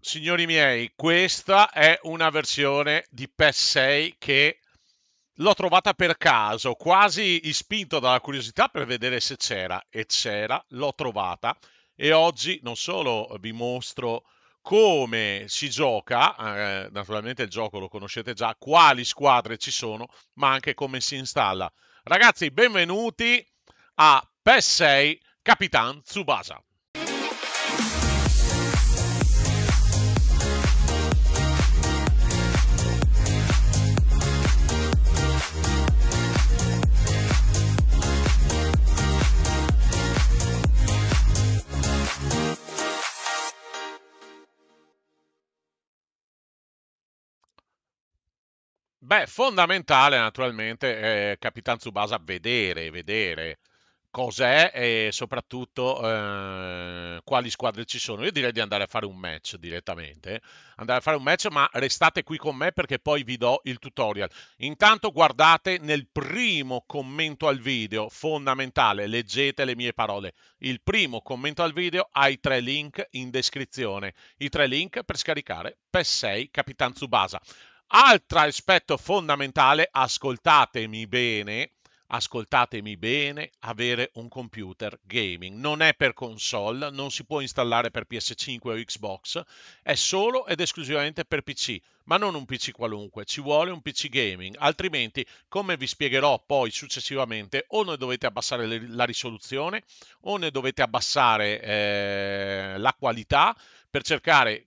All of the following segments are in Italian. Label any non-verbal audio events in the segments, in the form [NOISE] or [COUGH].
signori miei, questa è una versione di PES 6 che l'ho trovata per caso, quasi ispinto dalla curiosità per vedere se c'era, e c'era, l'ho trovata e oggi non solo vi mostro come si gioca, eh, naturalmente il gioco lo conoscete già, quali squadre ci sono, ma anche come si installa. Ragazzi, benvenuti a PES 6 Capitan Tsubasa. Beh, fondamentale naturalmente, eh, Capitan Tsubasa, vedere, vedere cos'è e soprattutto eh, quali squadre ci sono. Io direi di andare a fare un match direttamente, andare a fare un match, ma restate qui con me perché poi vi do il tutorial. Intanto guardate nel primo commento al video, fondamentale, leggete le mie parole. Il primo commento al video ha i tre link in descrizione, i tre link per scaricare PES 6 Capitan Tsubasa. Altro aspetto fondamentale, ascoltatemi bene, ascoltatemi bene, avere un computer gaming. Non è per console, non si può installare per PS5 o Xbox, è solo ed esclusivamente per PC, ma non un PC qualunque, ci vuole un PC gaming, altrimenti, come vi spiegherò poi successivamente, o ne dovete abbassare la risoluzione o ne dovete abbassare eh, la qualità per cercare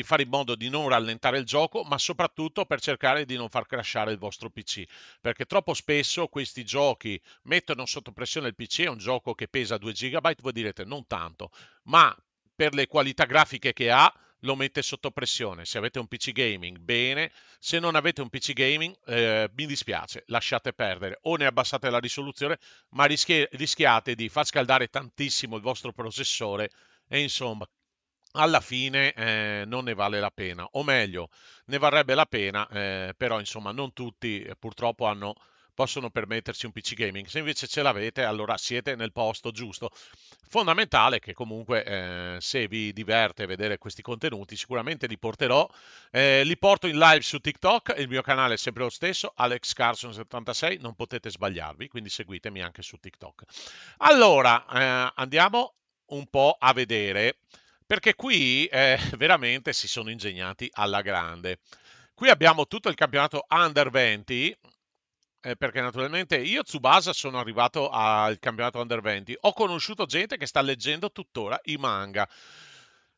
di fare in modo di non rallentare il gioco, ma soprattutto per cercare di non far crashare il vostro PC, perché troppo spesso questi giochi mettono sotto pressione il PC, è un gioco che pesa 2 GB, voi direte non tanto, ma per le qualità grafiche che ha lo mette sotto pressione. Se avete un PC gaming, bene. Se non avete un PC gaming, eh, mi dispiace, lasciate perdere o ne abbassate la risoluzione, ma rischi- rischiate di far scaldare tantissimo il vostro processore e insomma alla fine eh, non ne vale la pena, o meglio, ne varrebbe la pena, eh, però insomma non tutti eh, purtroppo hanno, possono permettersi un PC gaming. Se invece ce l'avete, allora siete nel posto giusto. Fondamentale che comunque eh, se vi diverte vedere questi contenuti, sicuramente li porterò. Eh, li porto in live su TikTok, il mio canale è sempre lo stesso, Alex Carson 76, non potete sbagliarvi, quindi seguitemi anche su TikTok. Allora, eh, andiamo un po' a vedere perché qui eh, [LAUGHS] veramente si sono ingegnati alla grande. Qui abbiamo tutto il campionato under 20, eh, perché naturalmente io Tsubasa sono arrivato al campionato under 20, ho conosciuto gente che sta leggendo tuttora i manga.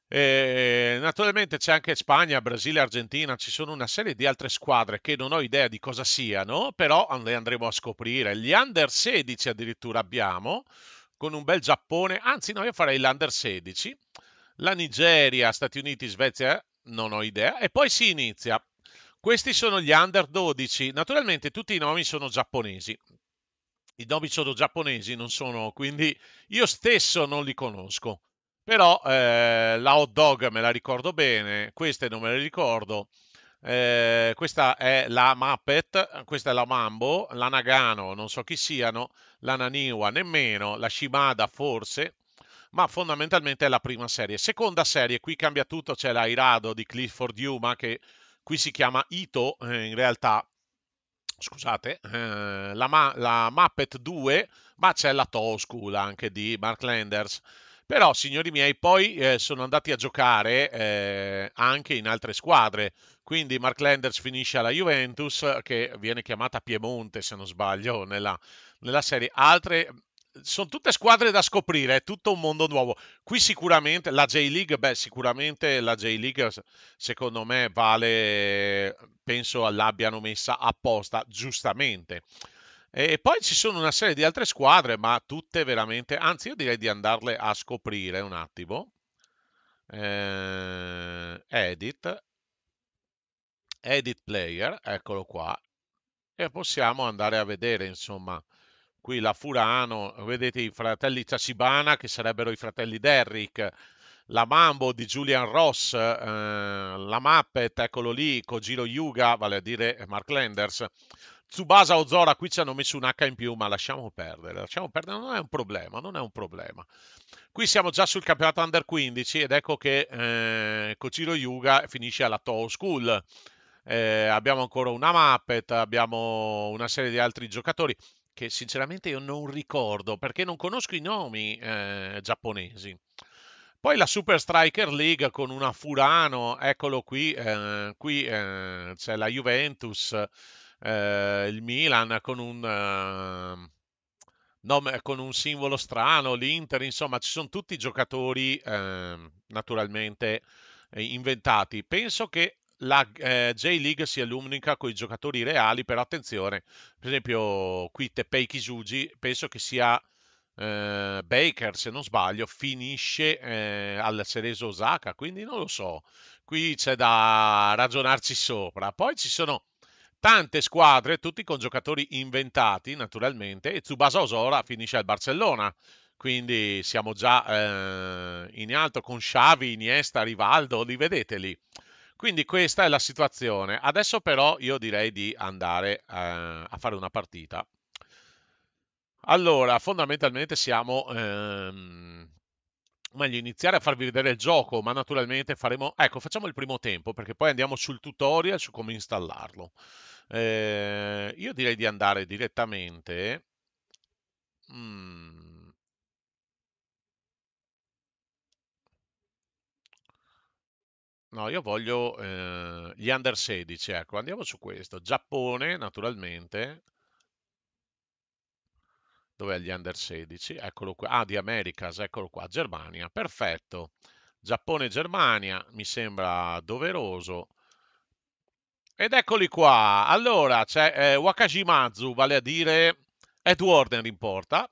Eh, naturalmente c'è anche Spagna, Brasile, Argentina, ci sono una serie di altre squadre che non ho idea di cosa siano, però le andremo a scoprire. Gli under 16 addirittura abbiamo, con un bel Giappone, anzi no, io farei l'under 16 la Nigeria, Stati Uniti, Svezia, non ho idea, e poi si inizia. Questi sono gli under 12, naturalmente tutti i nomi sono giapponesi, i nomi sono giapponesi, non sono, quindi io stesso non li conosco, però eh, la hot dog me la ricordo bene, queste non me le ricordo, eh, questa è la Muppet, questa è la Mambo, la Nagano, non so chi siano, la Naniwa nemmeno, la Shimada forse, ma fondamentalmente è la prima serie. Seconda serie, qui cambia tutto, c'è l'Airado di Clifford Yuma che qui si chiama Ito eh, in realtà, scusate, eh, la, ma- la Muppet 2, ma c'è la Toschool anche di Mark Landers. Però, signori miei, poi eh, sono andati a giocare eh, anche in altre squadre. Quindi Mark Landers finisce alla Juventus, che viene chiamata Piemonte, se non sbaglio, nella, nella serie. Altre, sono tutte squadre da scoprire, è tutto un mondo nuovo. Qui sicuramente la J-League, beh, sicuramente la J-League secondo me vale, penso l'abbiano messa apposta, giustamente. E poi ci sono una serie di altre squadre, ma tutte veramente, anzi io direi di andarle a scoprire un attimo. Eh, edit, edit player, eccolo qua. E possiamo andare a vedere, insomma, qui la Furano, vedete i fratelli Ciacibana che sarebbero i fratelli Derrick, la Mambo di Julian Ross, eh, la Mappet, eccolo lì, Kojiro Yuga, vale a dire Mark Landers, Tsubasa Ozora, qui ci hanno messo un H in più, ma lasciamo perdere, lasciamo perdere, non è un problema, non è un problema. Qui siamo già sul campionato Under 15 ed ecco che eh, Kojiro Yuga finisce alla Toho School. Eh, abbiamo ancora una Mappet, abbiamo una serie di altri giocatori che sinceramente io non ricordo perché non conosco i nomi eh, giapponesi. Poi la Super Striker League con una Furano, eccolo qui, eh, qui eh, c'è la Juventus, eh, il Milan con un, ehm, nome, con un simbolo strano, l'Inter, insomma ci sono tutti giocatori ehm, naturalmente eh, inventati. Penso che la eh, J-League si allumica con i giocatori reali, però attenzione, per esempio qui Tepei Kisugi, penso che sia eh, Baker, se non sbaglio, finisce eh, al Cereso Osaka, quindi non lo so, qui c'è da ragionarci sopra. Poi ci sono tante squadre, tutti con giocatori inventati naturalmente, e Tsubasa Osora finisce al Barcellona, quindi siamo già eh, in alto con Xavi, Iniesta, Rivaldo, li vedete lì. Quindi questa è la situazione. Adesso però io direi di andare eh, a fare una partita. Allora, fondamentalmente siamo... Ehm, meglio iniziare a farvi vedere il gioco, ma naturalmente faremo... Ecco, facciamo il primo tempo, perché poi andiamo sul tutorial su come installarlo. Eh, io direi di andare direttamente... Mm. No, io voglio eh, gli under 16, ecco, andiamo su questo. Giappone, naturalmente. Dov'è gli under 16? Eccolo qua. Ah, di Americas, eccolo qua. Germania, perfetto. Giappone Germania, mi sembra doveroso. Ed eccoli qua. Allora, c'è eh, Wakashimazu, vale a dire Ed Warden in porta.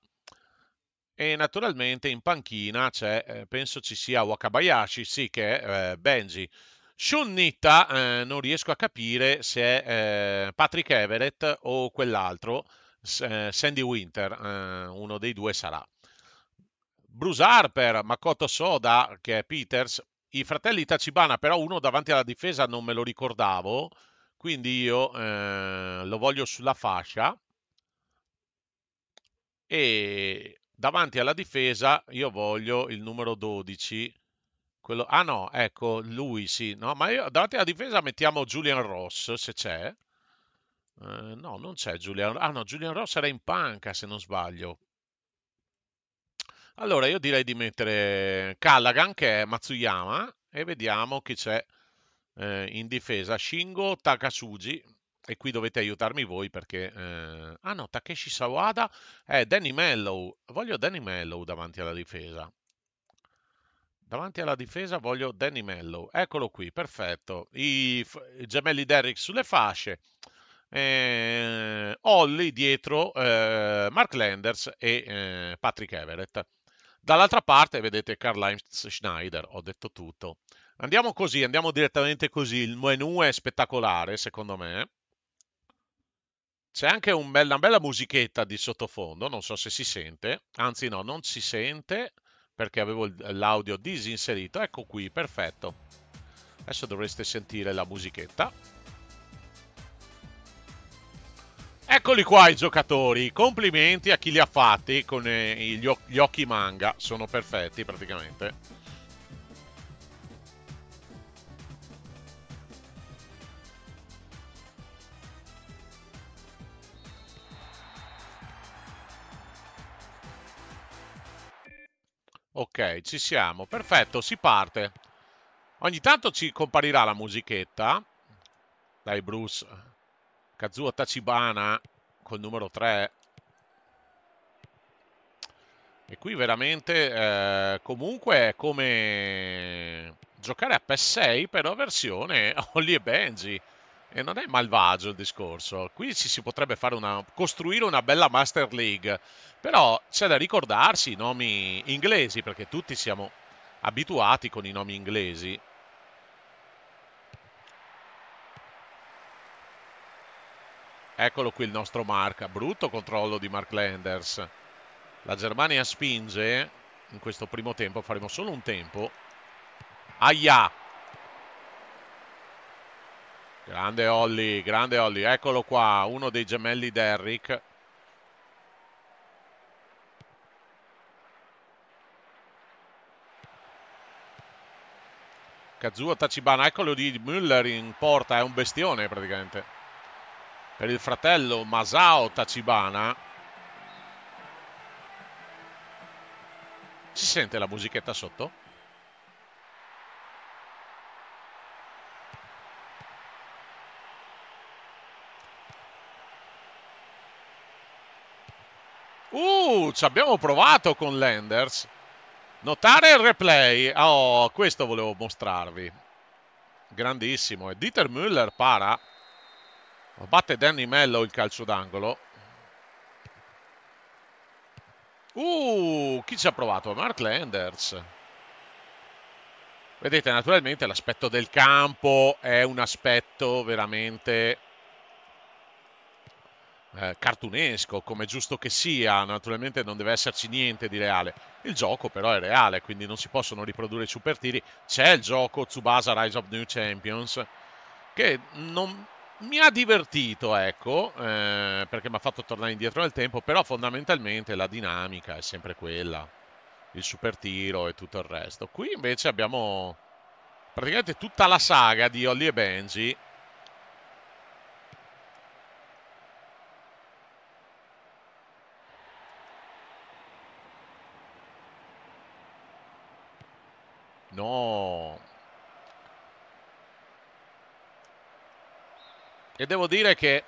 E naturalmente in panchina c'è, eh, penso ci sia Wakabayashi, sì che è eh, Benji. Shunnita eh, non riesco a capire se è eh, Patrick Everett o quell'altro, eh, Sandy Winter, eh, uno dei due sarà. Bruce Harper, Makoto Soda, che è Peters, i fratelli Tachibana, però uno davanti alla difesa non me lo ricordavo, quindi io lo voglio sulla fascia. E davanti alla difesa io voglio il numero 12. Quello, ah no, ecco, lui sì. No, ma io, davanti alla difesa mettiamo Julian Ross, se c'è. Uh, no, non c'è Julian Ah no, Julian Ross era in panca, se non sbaglio. Allora, io direi di mettere Callaghan, che è Matsuyama, e vediamo chi c'è eh, in difesa. Shingo Takasugi, e qui dovete aiutarmi voi perché... Eh... Ah no, Takeshi Sawada è Danny Mellow. Voglio Danny Mellow davanti alla difesa. Davanti alla difesa voglio Danny Mellow. Eccolo qui, perfetto. I, I gemelli Derrick sulle fasce. Eh, Ollie dietro eh, Mark Landers e eh, Patrick Everett. Dall'altra parte vedete Karl-Heinz Schneider, ho detto tutto. Andiamo così, andiamo direttamente così, il menu è spettacolare secondo me. C'è anche un bella, una bella musichetta di sottofondo, non so se si sente, anzi no, non si sente perché avevo l'audio disinserito. Ecco qui, perfetto. Adesso dovreste sentire la musichetta. Eccoli qua i giocatori, complimenti a chi li ha fatti con eh, gli occhi manga, sono perfetti praticamente. Ok, ci siamo. Perfetto, si parte. Ogni tanto ci comparirà la musichetta. Dai, Bruce. Kazuo Tachibana col numero 3. E qui veramente, eh, comunque, è come giocare a PES 6, però versione [LAUGHS] Holly e Benji. E non è malvagio il discorso. Qui ci si potrebbe una, costruire una bella Master League. Però c'è da ricordarsi i nomi inglesi, perché tutti siamo abituati con i nomi inglesi. Eccolo qui il nostro Mark. Brutto controllo di Mark Landers. La Germania spinge in questo primo tempo. Faremo solo un tempo. Aia! Grande Olli, grande Olli, eccolo qua, uno dei gemelli Derrick. Kazuo Tachibana, eccolo di Müller in porta, è un bestione praticamente. Per il fratello Masao Tachibana. Si sente la musichetta sotto? ci Abbiamo provato con Lenders. Notare il replay. Ah, oh, questo volevo mostrarvi. Grandissimo. E Dieter Müller para. Batte Danny Mello il calcio d'angolo. Uh, chi ci ha provato? Mark Lenders. Vedete, naturalmente l'aspetto del campo è un aspetto veramente eh, cartunesco, come giusto che sia, naturalmente non deve esserci niente di reale. Il gioco però è reale, quindi non si possono riprodurre i super tiri. C'è il gioco Tsubasa Rise of New Champions che non mi ha divertito, ecco, eh, perché mi ha fatto tornare indietro nel tempo, però fondamentalmente la dinamica è sempre quella, il super tiro e tutto il resto. Qui invece abbiamo praticamente tutta la saga di Ollie e Benji No. E devo dire che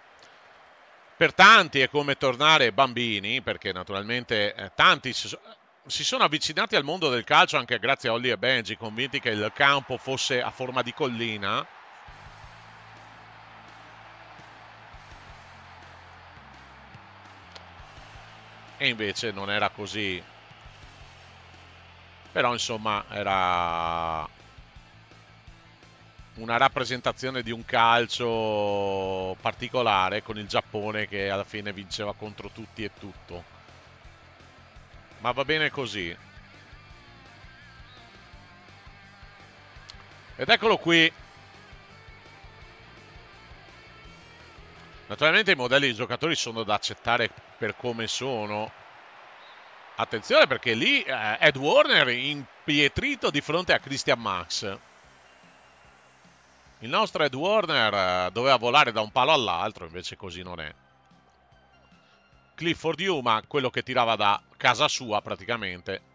per tanti è come tornare bambini, perché naturalmente eh, tanti si, si sono avvicinati al mondo del calcio anche grazie a Olli e Benji, convinti che il campo fosse a forma di collina. E invece non era così però insomma era una rappresentazione di un calcio particolare con il Giappone che alla fine vinceva contro tutti e tutto. Ma va bene così. Ed eccolo qui. Naturalmente i modelli di giocatori sono da accettare per come sono, Attenzione perché lì eh, Ed Warner impietrito di fronte a Christian Max. Il nostro Ed Warner eh, doveva volare da un palo all'altro, invece così non è. Clifford Yuma, quello che tirava da casa sua praticamente.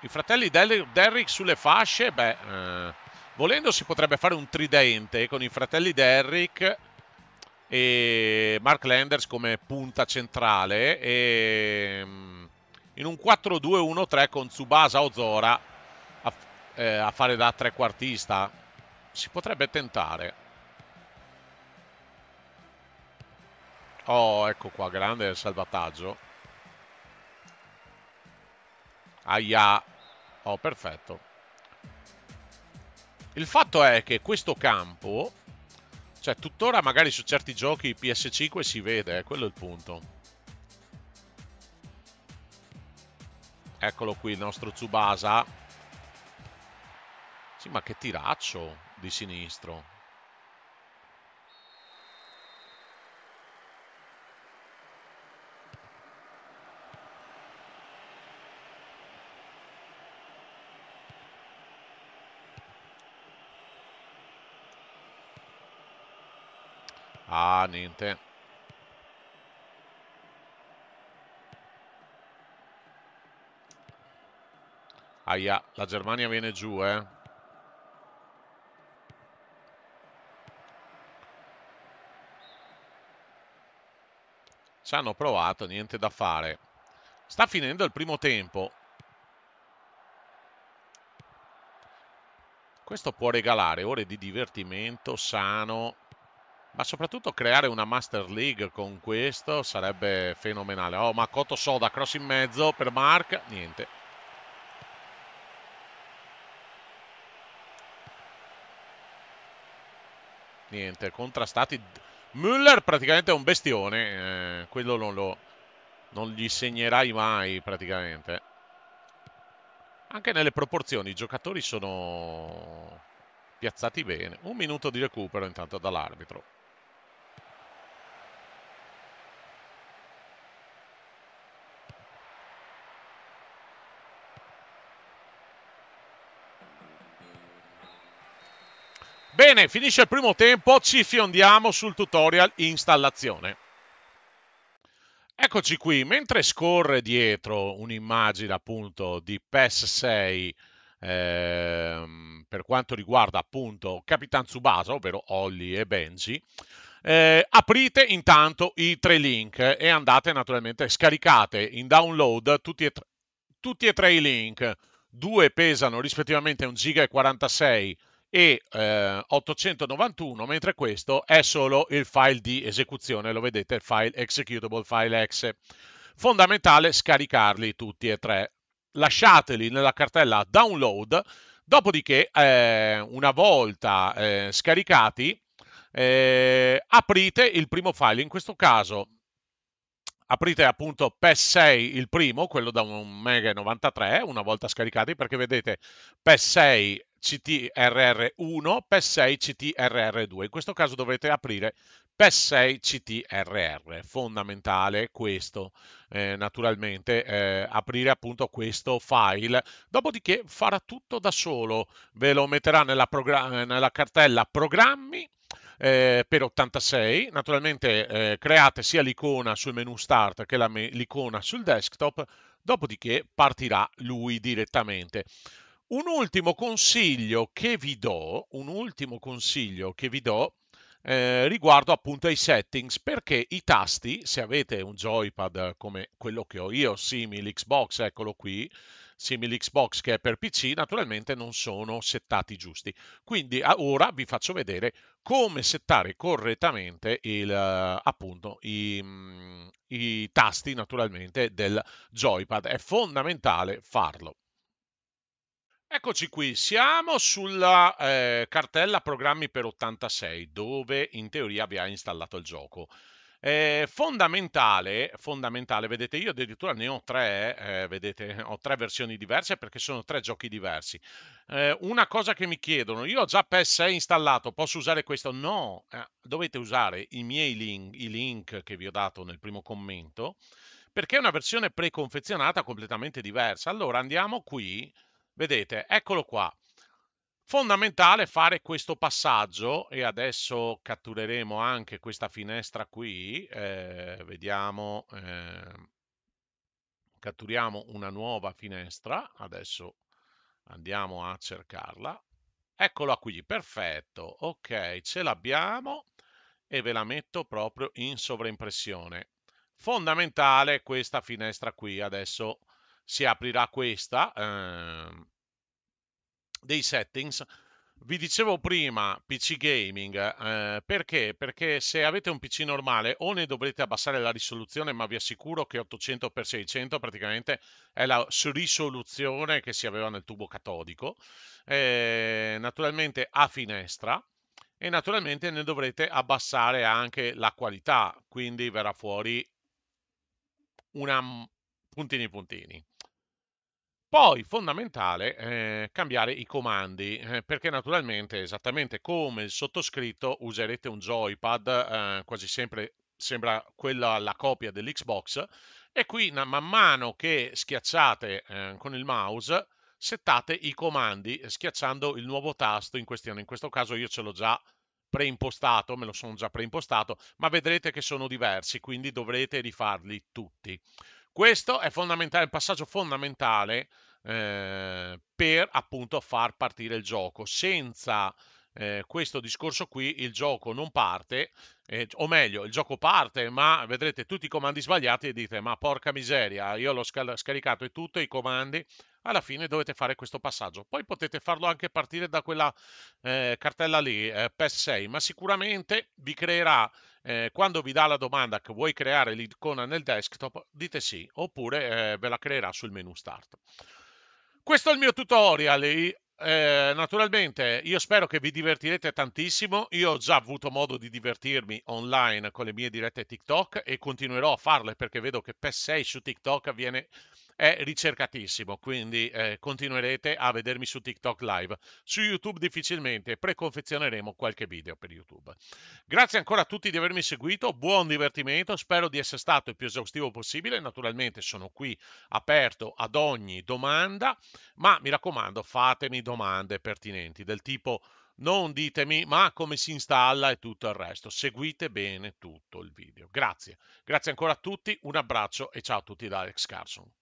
I fratelli Del Derrick sulle fasce, beh, eh, volendo si potrebbe fare un tridente con i fratelli Derrick e Mark Landers come punta centrale e ehm, in un 4-2-1-3 con Tsubasa Ozora a, eh, a fare da trequartista si potrebbe tentare oh ecco qua grande il salvataggio aia oh perfetto il fatto è che questo campo cioè, tuttora magari su certi giochi PS5 si vede, eh, quello è il punto. Eccolo qui il nostro Tsubasa. Sì, ma che tiraccio di sinistro. niente. Aia, la Germania viene giù, eh. Ci hanno provato, niente da fare. Sta finendo il primo tempo. Questo può regalare ore di divertimento sano ma soprattutto creare una Master League con questo sarebbe fenomenale. Oh, Makoto Soda, cross in mezzo per Mark. Niente. Niente, contrastati. Müller praticamente è un bestione. Eh, quello non lo... Non gli segnerai mai praticamente. Anche nelle proporzioni i giocatori sono piazzati bene. Un minuto di recupero intanto dall'arbitro. Bene, finisce il primo tempo, ci fiondiamo sul tutorial installazione. Eccoci qui, mentre scorre dietro un'immagine appunto di PES 6 ehm, per quanto riguarda appunto Capitan Tsubasa, ovvero Olli e Benji, eh, aprite intanto i tre link e andate naturalmente, scaricate in download tutti e, tutti e tre i link. Due pesano rispettivamente 1 giga e 46 e eh, 891, mentre questo è solo il file di esecuzione, lo vedete, file executable, file exe. Fondamentale scaricarli tutti e tre. Lasciateli nella cartella download, dopodiché eh, una volta eh, scaricati, eh, aprite il primo file, in questo caso aprite appunto PES6 il primo, quello da mega 93 una volta scaricati, perché vedete PES6 CTRR1, PES6 CTRR2. In questo caso dovete aprire PES6 CTRR, fondamentale questo, eh, naturalmente, eh, aprire appunto questo file, dopodiché farà tutto da solo, ve lo metterà nella, nella cartella programmi, eh, per 86. Naturalmente eh, create sia l'icona sul menu start che l'icona sul desktop, dopodiché partirà lui direttamente. Un ultimo consiglio che vi do, un ultimo consiglio che vi do eh, riguardo appunto ai settings perché i tasti se avete un joypad come quello che ho io simil Xbox eccolo qui simil Xbox che è per PC naturalmente non sono settati giusti quindi ora vi faccio vedere come settare correttamente il, eh, appunto i, mm, i tasti naturalmente del joypad è fondamentale farlo Eccoci qui, siamo sulla eh, cartella programmi per 86 dove in teoria vi ha installato il gioco. Eh, fondamentale, fondamentale, vedete io addirittura ne ho tre, eh, vedete [LAUGHS] ho tre versioni diverse perché sono tre giochi diversi. Eh, una cosa che mi chiedono, io ho già PS6 installato, posso usare questo? No, eh, dovete usare i miei link, i link che vi ho dato nel primo commento perché è una versione preconfezionata completamente diversa. Allora andiamo qui Vedete, eccolo qua. Fondamentale fare questo passaggio e adesso cattureremo anche questa finestra qui. Eh, vediamo, eh, catturiamo una nuova finestra. Adesso andiamo a cercarla. Eccola qui, perfetto. Ok, ce l'abbiamo e ve la metto proprio in sovraimpressione. Fondamentale questa finestra qui. Adesso si aprirà questa eh, dei settings. Vi dicevo prima PC gaming, eh, perché? Perché se avete un PC normale o ne dovrete abbassare la risoluzione, ma vi assicuro che 800x600 praticamente è la risoluzione che si aveva nel tubo catodico, eh, naturalmente a finestra e naturalmente ne dovrete abbassare anche la qualità, quindi verrà fuori una puntini puntini. Poi fondamentale eh, cambiare i comandi, eh, perché naturalmente esattamente come il sottoscritto userete un joypad, eh, quasi sempre sembra quella la copia dell'Xbox, e qui man mano che schiacciate eh, con il mouse settate i comandi schiacciando il nuovo tasto in questione. In questo caso io ce l'ho già preimpostato, me lo sono già preimpostato, ma vedrete che sono diversi, quindi dovrete rifarli tutti. Questo è fondamentale, il passaggio fondamentale eh, per appunto far partire il gioco. Senza eh, questo discorso qui il gioco non parte, eh, o meglio, il gioco parte, ma vedrete tutti i comandi sbagliati e dite: Ma porca miseria, io l'ho scal- scaricato e tutto i comandi. Alla fine dovete fare questo passaggio. Poi potete farlo anche partire da quella eh, cartella lì, eh, PES 6, ma sicuramente vi creerà. Eh, quando vi dà la domanda che vuoi creare l'icona nel desktop, dite sì, oppure eh, ve la creerà sul menu start. Questo è il mio tutorial eh, naturalmente io spero che vi divertirete tantissimo. Io ho già avuto modo di divertirmi online con le mie dirette TikTok e continuerò a farle perché vedo che PES 6 su TikTok viene è ricercatissimo, quindi eh, continuerete a vedermi su TikTok live. Su YouTube difficilmente, preconfezioneremo qualche video per YouTube. Grazie ancora a tutti di avermi seguito, buon divertimento, spero di essere stato il più esaustivo possibile, naturalmente sono qui aperto ad ogni domanda, ma mi raccomando fatemi domande pertinenti del tipo non ditemi ma come si installa e tutto il resto. Seguite bene tutto il video. Grazie. Grazie ancora a tutti, un abbraccio e ciao a tutti da Alex Carson.